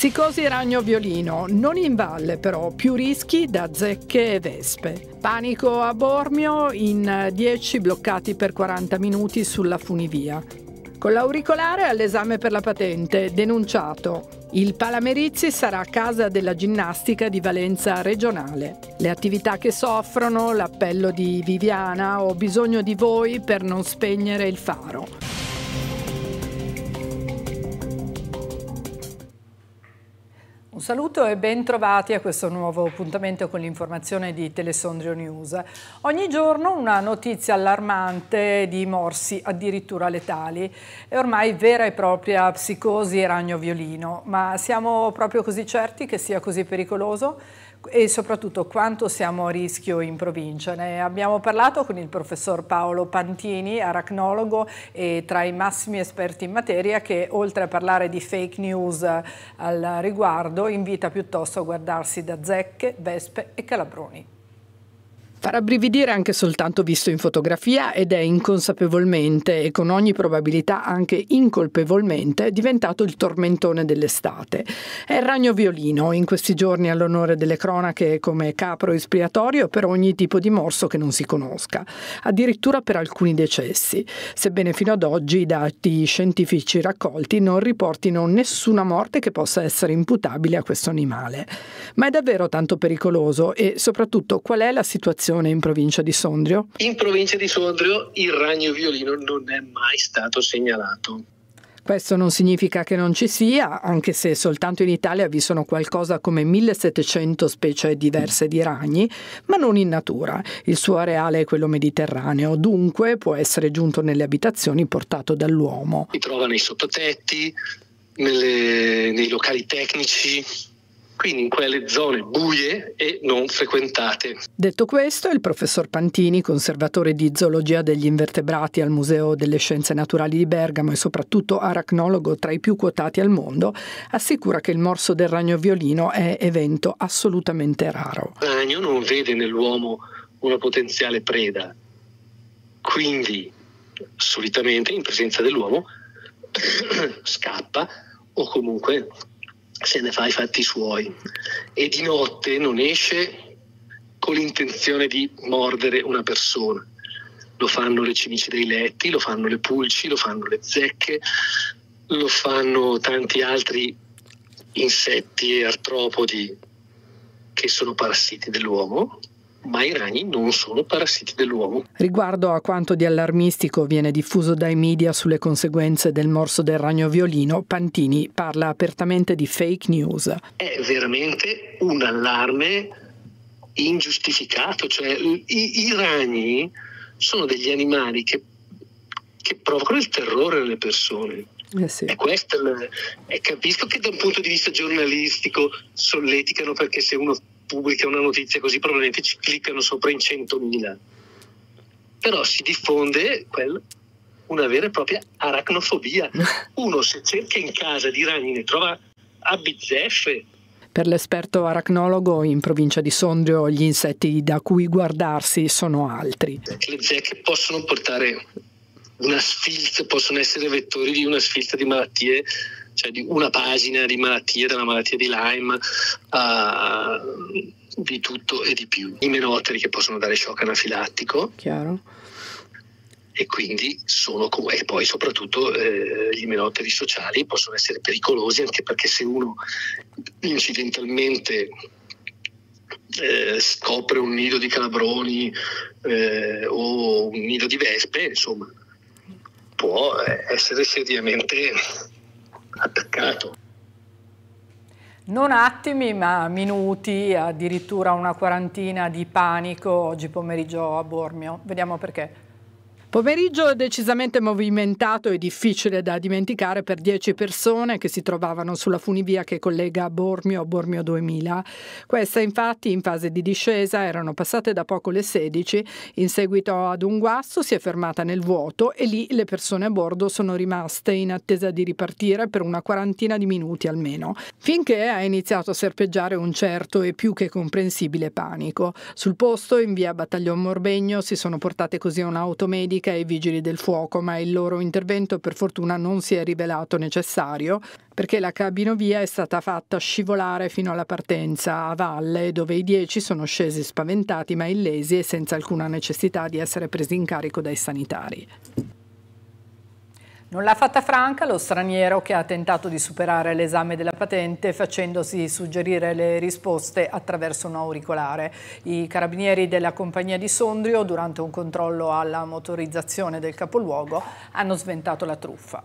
Psicosi ragno violino, non in valle però, più rischi da zecche e vespe. Panico a Bormio in 10 bloccati per 40 minuti sulla funivia. Con l'auricolare all'esame per la patente, denunciato. Il Palamerizzi sarà a casa della ginnastica di valenza regionale. Le attività che soffrono, l'appello di Viviana, ho bisogno di voi per non spegnere il faro. saluto e ben trovati a questo nuovo appuntamento con l'informazione di Telesondrio News. Ogni giorno una notizia allarmante di morsi addirittura letali e ormai vera e propria psicosi e ragno violino. Ma siamo proprio così certi che sia così pericoloso? e soprattutto quanto siamo a rischio in provincia. Ne abbiamo parlato con il professor Paolo Pantini, aracnologo e tra i massimi esperti in materia che oltre a parlare di fake news eh, al riguardo invita piuttosto a guardarsi da zecche, vespe e calabroni. Farà brividire anche soltanto visto in fotografia ed è inconsapevolmente e con ogni probabilità anche incolpevolmente diventato il tormentone dell'estate. È il ragno violino, in questi giorni all'onore delle cronache come capro espiatorio per ogni tipo di morso che non si conosca, addirittura per alcuni decessi, sebbene fino ad oggi i dati scientifici raccolti non riportino nessuna morte che possa essere imputabile a questo animale. Ma è davvero tanto pericoloso e soprattutto qual è la situazione situazione in provincia di Sondrio? In provincia di Sondrio il ragno violino non è mai stato segnalato. Questo non significa che non ci sia, anche se soltanto in Italia vi sono qualcosa come 1700 specie diverse di ragni, ma non in natura. Il suo areale è quello mediterraneo, dunque può essere giunto nelle abitazioni portato dall'uomo. Si trova nei sottotetti, nelle, nei locali tecnici, quindi in quelle zone buie e non frequentate. Detto questo, il professor Pantini, conservatore di zoologia degli invertebrati al Museo delle Scienze Naturali di Bergamo e soprattutto aracnologo tra i più quotati al mondo, assicura che il morso del ragno violino è evento assolutamente raro. Il ragno non vede nell'uomo una potenziale preda, quindi solitamente in presenza dell'uomo scappa o comunque se ne fa i fatti suoi e di notte non esce con l'intenzione di mordere una persona. Lo fanno le cimici dei letti, lo fanno le pulci, lo fanno le zecche, lo fanno tanti altri insetti e artropodi che sono parassiti dell'uomo ma i ragni non sono parassiti dell'uomo. Riguardo a quanto di allarmistico viene diffuso dai media sulle conseguenze del morso del ragno violino, Pantini parla apertamente di fake news. È veramente un allarme ingiustificato, cioè i, i ragni sono degli animali che, che provocano il terrore alle persone. Eh sì. è questo, è, capisco che da un punto di vista giornalistico solleticano perché se uno pubblica una notizia così probabilmente ci cliccano sopra in 100.000. Però si diffonde quel, una vera e propria aracnofobia. Uno se cerca in casa di ragni ne trova a bizzeffe, per l'esperto aracnologo in provincia di Sondrio gli insetti da cui guardarsi sono altri. Le zecche possono portare una sfilza, possono essere vettori di una sfilza di malattie cioè di una pagina di malattia, della malattia di Lyme, uh, di tutto e di più. I menotteri che possono dare shock anafilattico. Chiaro. E quindi sono come, e poi soprattutto eh, gli menotteri sociali possono essere pericolosi anche perché se uno incidentalmente eh, scopre un nido di calabroni eh, o un nido di vespe, insomma, può eh, essere seriamente attaccato. Non attimi, ma minuti, addirittura una quarantina di panico oggi pomeriggio a Bormio. Vediamo perché. Pomeriggio decisamente movimentato e difficile da dimenticare per 10 persone che si trovavano sulla funivia che collega Bormio a Bormio 2000. Questa infatti in fase di discesa erano passate da poco le 16, in seguito ad un guasto si è fermata nel vuoto e lì le persone a bordo sono rimaste in attesa di ripartire per una quarantina di minuti almeno, finché ha iniziato a serpeggiare un certo e più che comprensibile panico. Sul posto in via Battaglion Morbegno si sono portate così un'automedica Pubblica e i Vigili del Fuoco, ma il loro intervento per fortuna non si è rivelato necessario perché la cabinovia è stata fatta scivolare fino alla partenza a valle, dove i dieci sono scesi spaventati ma illesi e senza alcuna necessità di essere presi in carico dai sanitari. Non l'ha fatta franca lo straniero che ha tentato di superare l'esame della patente facendosi suggerire le risposte attraverso un auricolare. I carabinieri della compagnia di Sondrio, durante un controllo alla motorizzazione del capoluogo, hanno sventato la truffa.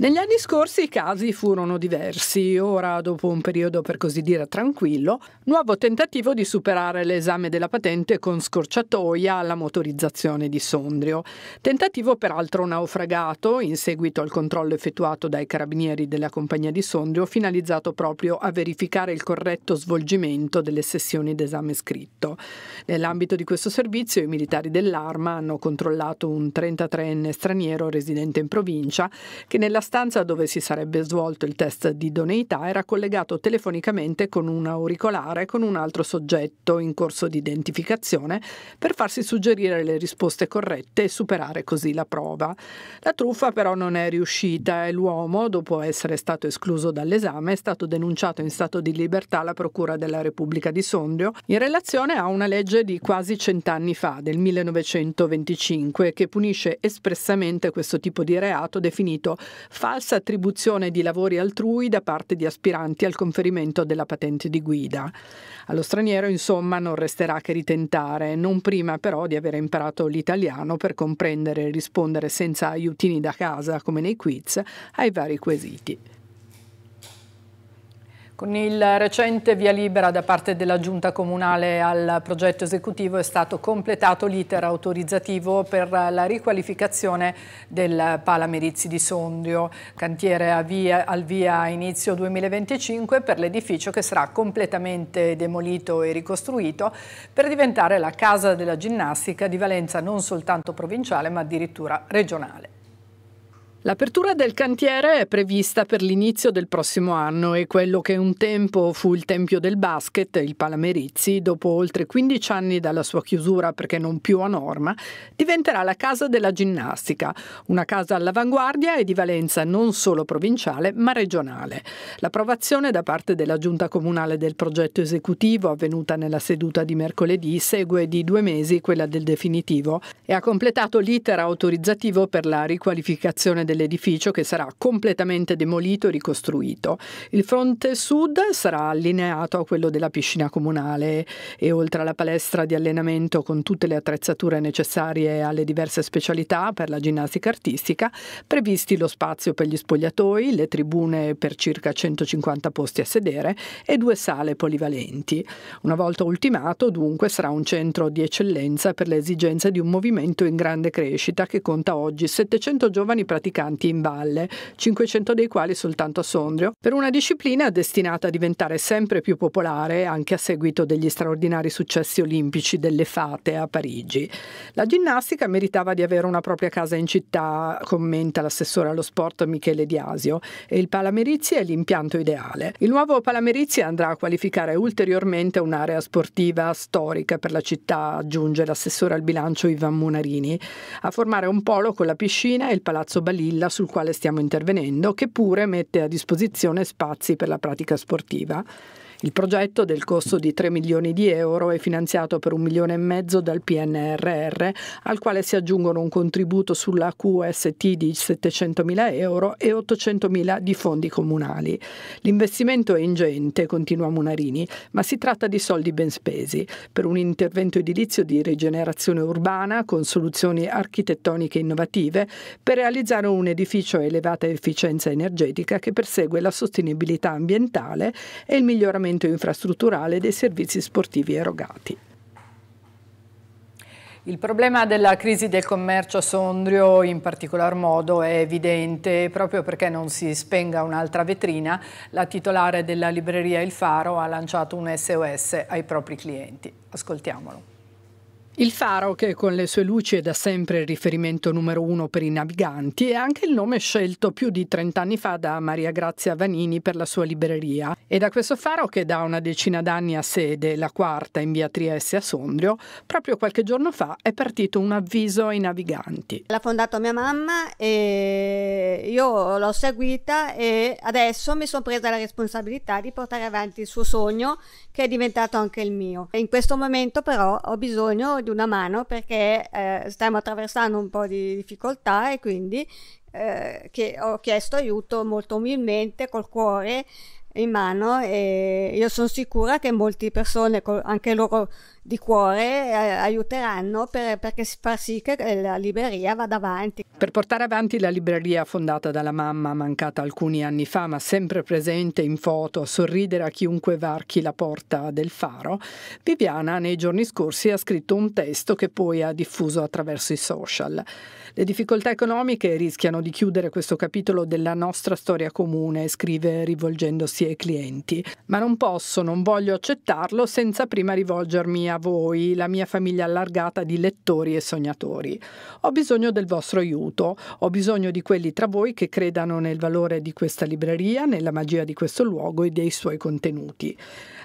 Negli anni scorsi i casi furono diversi, ora dopo un periodo per così dire tranquillo, nuovo tentativo di superare l'esame della patente con scorciatoia alla motorizzazione di Sondrio, tentativo peraltro naufragato in seguito al controllo effettuato dai carabinieri della compagnia di Sondrio finalizzato proprio a verificare il corretto svolgimento delle sessioni d'esame scritto. Nell'ambito di questo servizio i militari dell'arma hanno controllato un 33enne straniero residente in provincia che nella stanza dove si sarebbe svolto il test di idoneità era collegato telefonicamente con un auricolare con un altro soggetto in corso di identificazione per farsi suggerire le risposte corrette e superare così la prova. La truffa però non è riuscita e l'uomo, dopo essere stato escluso dall'esame, è stato denunciato in stato di libertà alla Procura della Repubblica di Sondrio in relazione a una legge di quasi cent'anni fa, del 1925, che punisce espressamente questo tipo di reato definito falsa attribuzione di lavori altrui da parte di aspiranti al conferimento della patente di guida. Allo straniero, insomma, non resterà che ritentare, non prima però di aver imparato l'italiano per comprendere e rispondere senza aiutini da casa, come nei quiz, ai vari quesiti. Con il recente via libera da parte della Giunta Comunale al progetto esecutivo è stato completato l'iter autorizzativo per la riqualificazione del Palamerizzi di Sondrio, cantiere via, al via inizio 2025 per l'edificio che sarà completamente demolito e ricostruito per diventare la casa della ginnastica di valenza non soltanto provinciale ma addirittura regionale. L'apertura del cantiere è prevista per l'inizio del prossimo anno e quello che un tempo fu il tempio del basket, il Palamerizzi, dopo oltre 15 anni dalla sua chiusura perché non più a norma, diventerà la casa della ginnastica, una casa all'avanguardia e di valenza non solo provinciale ma regionale. L'approvazione da parte della giunta comunale del progetto esecutivo avvenuta nella seduta di mercoledì segue di due mesi quella del definitivo e ha completato l'iter autorizzativo per la riqualificazione dell'edificio che sarà completamente demolito e ricostruito. Il fronte sud sarà allineato a quello della piscina comunale e oltre alla palestra di allenamento con tutte le attrezzature necessarie alle diverse specialità per la ginnastica artistica, previsti lo spazio per gli spogliatoi, le tribune per circa 150 posti a sedere e due sale polivalenti. Una volta ultimato, dunque, sarà un centro di eccellenza per le esigenze di un movimento in grande crescita che conta oggi 700 giovani praticanti praticanti in valle, 500 dei quali soltanto a Sondrio, per una disciplina destinata a diventare sempre più popolare anche a seguito degli straordinari successi olimpici delle fate a Parigi. La ginnastica meritava di avere una propria casa in città, commenta l'assessore allo sport Michele Diasio, e il Palamerizzi è l'impianto ideale. Il nuovo Palamerizzi andrà a qualificare ulteriormente un'area sportiva storica per la città, aggiunge l'assessore al bilancio Ivan Munarini, a formare un polo con la piscina e il palazzo Balì villa sul quale stiamo intervenendo, che pure mette a disposizione spazi per la pratica sportiva. Il progetto del costo di 3 milioni di euro è finanziato per un milione e mezzo dal PNRR, al quale si aggiungono un contributo sulla QST di 700 mila euro e 800 mila di fondi comunali. L'investimento è ingente, continua Munarini, ma si tratta di soldi ben spesi per un intervento edilizio di rigenerazione urbana con soluzioni architettoniche innovative per realizzare un edificio a elevata efficienza energetica che persegue la sostenibilità ambientale e il miglioramento miglioramento infrastrutturale dei servizi sportivi erogati. Il problema della crisi del commercio a Sondrio in particolar modo è evidente proprio perché non si spenga un'altra vetrina. La titolare della libreria Il Faro ha lanciato un SOS ai propri clienti. Ascoltiamolo. Il faro, che con le sue luci è da sempre il riferimento numero uno per i naviganti, è anche il nome scelto più di 30 anni fa da Maria Grazia Vanini per la sua libreria. E da questo faro, che da una decina d'anni ha sede, la quarta in via Trieste a Sondrio, proprio qualche giorno fa è partito un avviso ai naviganti. L'ha fondato mia mamma e io l'ho seguita e adesso mi sono presa la responsabilità di portare avanti il suo sogno che è diventato anche il mio. in questo momento però ho bisogno di di una mano perché eh, stiamo attraversando un po' di difficoltà e quindi eh, che ho chiesto aiuto molto umilmente col cuore in mano e io sono sicura che molte persone, anche loro di cuore eh, aiuteranno per, perché si fa sì che eh, la libreria vada avanti. Per portare avanti la libreria fondata dalla mamma, mancata alcuni anni fa ma sempre presente in foto, a sorridere a chiunque varchi la porta del faro, Viviana nei giorni scorsi ha scritto un testo che poi ha diffuso attraverso i social. Le difficoltà economiche rischiano di chiudere questo capitolo della nostra storia comune, scrive rivolgendosi ai clienti, ma non posso, non voglio accettarlo senza prima rivolgermi a a voi, la mia famiglia allargata di lettori e sognatori. Ho bisogno del vostro aiuto, ho bisogno di quelli tra voi che credano nel valore di questa libreria, nella magia di questo luogo e dei suoi contenuti.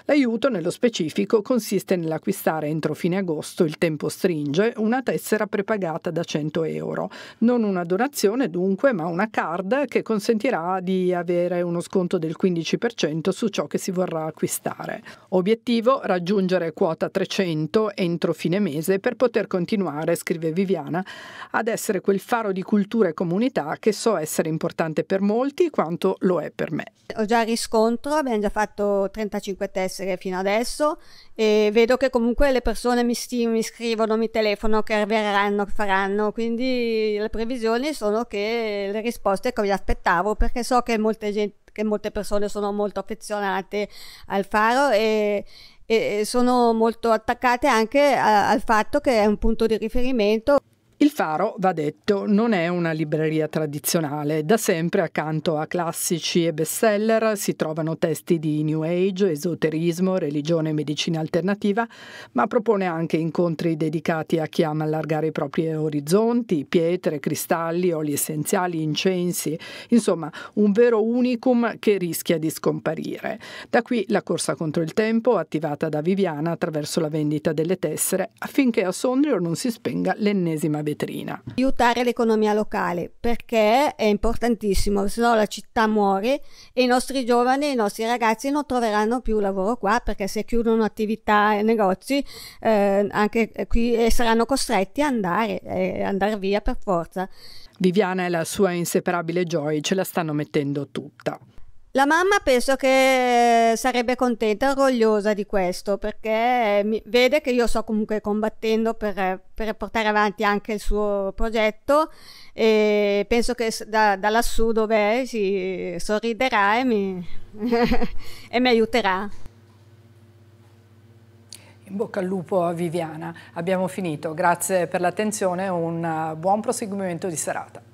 L'aiuto, nello specifico, consiste nell'acquistare entro fine agosto, il tempo stringe, una tessera prepagata da 100 euro. Non una donazione dunque, ma una card che consentirà di avere uno sconto del 15% su ciò che si vorrà acquistare. Obiettivo, raggiungere quota 300 100 entro fine mese per poter continuare, scrive Viviana, ad essere quel faro di cultura e comunità che so essere importante per molti quanto lo è per me. Ho già riscontro, abbiamo già fatto 35 tessere fino adesso e vedo che comunque le persone mi, mi scrivono, mi telefonano, che arriveranno, che faranno, quindi le previsioni sono che le risposte che vi aspettavo perché so che molte gente che molte persone sono molto affezionate al faro e, e sono molto attaccate anche a, al fatto che è un punto di riferimento. Il Faro, va detto, non è una libreria tradizionale. Da sempre accanto a classici e bestseller si trovano testi di New Age, esoterismo, religione e medicina alternativa, ma propone anche incontri dedicati a chi ama allargare i propri orizzonti, pietre, cristalli, oli essenziali, incensi, insomma un vero unicum che rischia di scomparire. Da qui la corsa contro il tempo attivata da Viviana attraverso la vendita delle tessere affinché a Sondrio non si spenga l'ennesima vetrina. Aiutare l'economia locale perché è importantissimo, se no la città muore e i nostri giovani, i nostri ragazzi non troveranno più lavoro qua perché se chiudono attività e negozi eh, anche qui eh, saranno costretti a andare, eh, andare via per forza. Viviana e la sua inseparabile Joy ce la stanno mettendo tutta. La mamma penso che sarebbe contenta, orgogliosa di questo, perché mi, vede che io sto comunque combattendo per, per, portare avanti anche il suo progetto e penso che da, da lassù dove è si sorriderà e mi, e mi aiuterà. In bocca al lupo a Viviana. Abbiamo finito. Grazie per l'attenzione e un buon proseguimento di serata.